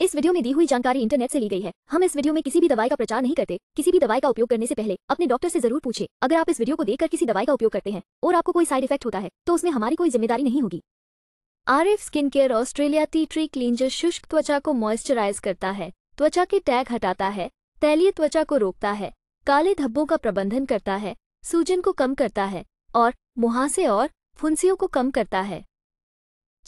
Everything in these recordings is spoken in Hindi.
इस वीडियो में दी हुई जानकारी इंटरनेट से ली गई है हम इस वीडियो में किसी भी दवाई का प्रचार नहीं करते किसी भी दवाई का उपयोग करने से पहले अपने डॉक्टर से जरूर पूछे अगर आप इस वीडियो को देखकर किसी दवाई का उपयोग करते हैं और आपको कोई साइड इफेक्ट होता है तो उसमें हमारी कोई जिम्मेदारी नहीं होगी F skin care Australia tea tree cleanser शुष्क त्वचा को मॉइस्चराइज करता है त्वचा के टैग हटाता है तैलीय त्वचा को रोकता है काले धब्बों का प्रबंधन करता है सूजन को कम करता है और मुहासे और फुंसियों को कम करता है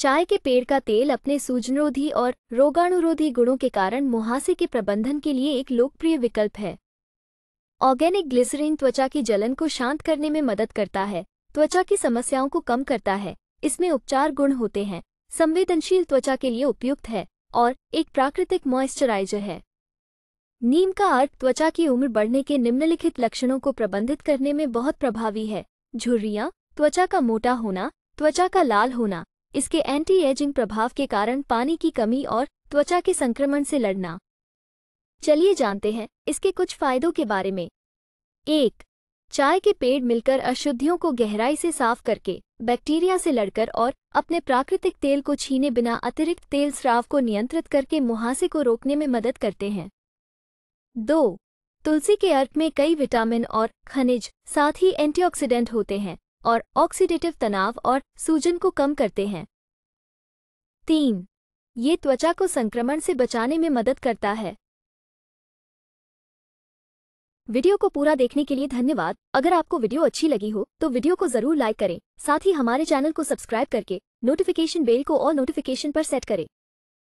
चाय के पेड़ का तेल अपने सूजनरोधी और रोगाणुरोधी गुणों के कारण मुहासे के प्रबंधन के लिए एक लोकप्रिय विकल्प है ऑर्गेनिक ग्लिसरीन त्वचा की जलन को शांत करने में मदद करता है त्वचा की समस्याओं को कम करता है इसमें उपचार गुण होते हैं संवेदनशील त्वचा के लिए उपयुक्त है और एक प्राकृतिक मॉइस्चराइजर है नीम का अर्थ त्वचा की उम्र बढ़ने के निम्नलिखित लक्षणों को प्रबंधित करने में बहुत प्रभावी है झुर्रियाँ त्वचा का मोटा होना त्वचा का लाल होना इसके एंटी एजिंग प्रभाव के कारण पानी की कमी और त्वचा के संक्रमण से लड़ना चलिए जानते हैं इसके कुछ फायदों के बारे में एक चाय के पेड़ मिलकर अशुद्धियों को गहराई से साफ करके बैक्टीरिया से लड़कर और अपने प्राकृतिक तेल को छीने बिना अतिरिक्त तेल स्राव को नियंत्रित करके मुहासे को रोकने में मदद करते हैं दो तुलसी के अर्क में कई विटामिन और खनिज साथ ही एंटीऑक्सीडेंट होते हैं और ऑक्सीडेटिव तनाव और सूजन को कम करते हैं तीन ये त्वचा को संक्रमण से बचाने में मदद करता है वीडियो को पूरा देखने के लिए धन्यवाद अगर आपको वीडियो अच्छी लगी हो तो वीडियो को जरूर लाइक करें साथ ही हमारे चैनल को सब्सक्राइब करके नोटिफिकेशन बेल को और नोटिफिकेशन पर सेट करें